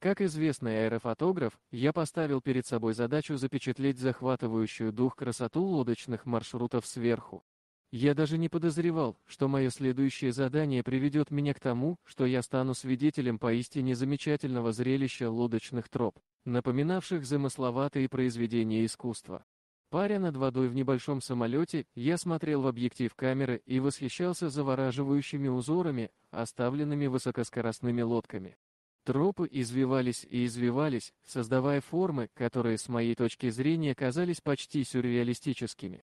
Как известный аэрофотограф, я поставил перед собой задачу запечатлеть захватывающую дух красоту лодочных маршрутов сверху. Я даже не подозревал, что мое следующее задание приведет меня к тому, что я стану свидетелем поистине замечательного зрелища лодочных троп, напоминавших замысловатые произведения искусства. Паря над водой в небольшом самолете, я смотрел в объектив камеры и восхищался завораживающими узорами, оставленными высокоскоростными лодками. Тропы извивались и извивались, создавая формы, которые с моей точки зрения казались почти сюрреалистическими.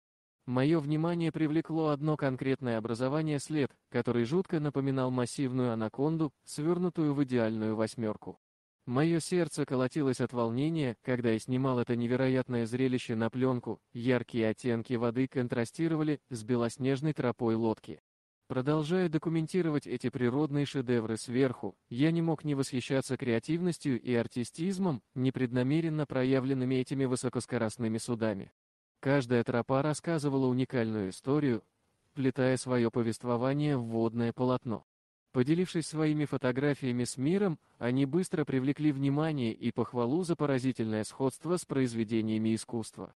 Мое внимание привлекло одно конкретное образование след, который жутко напоминал массивную анаконду, свернутую в идеальную восьмерку. Мое сердце колотилось от волнения, когда я снимал это невероятное зрелище на пленку, яркие оттенки воды контрастировали с белоснежной тропой лодки. Продолжая документировать эти природные шедевры сверху, я не мог не восхищаться креативностью и артистизмом, непреднамеренно проявленными этими высокоскоростными судами. Каждая тропа рассказывала уникальную историю, плетая свое повествование в водное полотно. Поделившись своими фотографиями с миром, они быстро привлекли внимание и похвалу за поразительное сходство с произведениями искусства.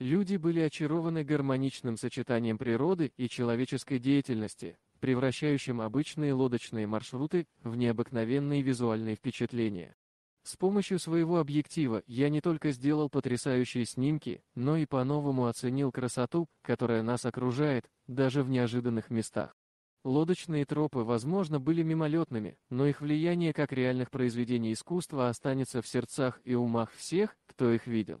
Люди были очарованы гармоничным сочетанием природы и человеческой деятельности, превращающим обычные лодочные маршруты в необыкновенные визуальные впечатления. С помощью своего объектива я не только сделал потрясающие снимки, но и по-новому оценил красоту, которая нас окружает, даже в неожиданных местах. Лодочные тропы, возможно, были мимолетными, но их влияние как реальных произведений искусства останется в сердцах и умах всех, кто их видел.